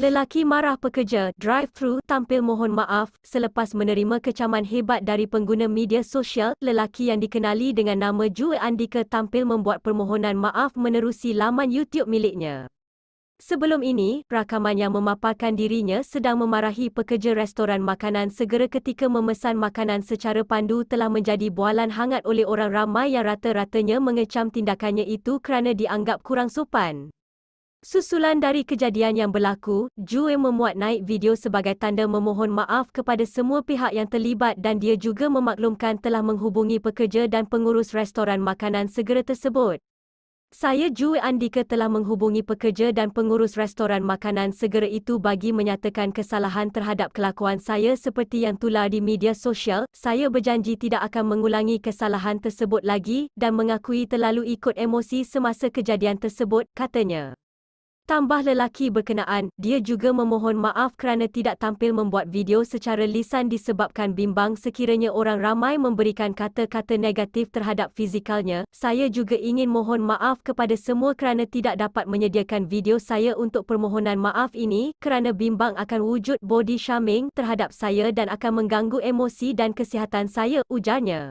Lelaki marah pekerja drive-thru tampil mohon maaf selepas menerima kecaman hebat dari pengguna media sosial. Lelaki yang dikenali dengan nama Jue Andika tampil membuat permohonan maaf menerusi laman YouTube miliknya. Sebelum ini, rakaman yang memaparkan dirinya sedang memarahi pekerja restoran makanan segera ketika memesan makanan secara pandu telah menjadi bualan hangat oleh orang ramai yang rata-ratanya mengecam tindakannya itu kerana dianggap kurang sopan. Susulan dari kejadian yang berlaku, Jue memuat naik video sebagai tanda memohon maaf kepada semua pihak yang terlibat dan dia juga memaklumkan telah menghubungi pekerja dan pengurus restoran makanan segera tersebut. Saya Jue Andika telah menghubungi pekerja dan pengurus restoran makanan segera itu bagi menyatakan kesalahan terhadap kelakuan saya seperti yang tular di media sosial. Saya berjanji tidak akan mengulangi kesalahan tersebut lagi dan mengakui terlalu ikut emosi semasa kejadian tersebut, katanya. Tambah lelaki berkenaan, dia juga memohon maaf kerana tidak tampil membuat video secara lisan disebabkan bimbang sekiranya orang ramai memberikan kata-kata negatif terhadap fizikalnya. Saya juga ingin mohon maaf kepada semua kerana tidak dapat menyediakan video saya untuk permohonan maaf ini kerana bimbang akan wujud body shaming terhadap saya dan akan mengganggu emosi dan kesihatan saya, ujarnya.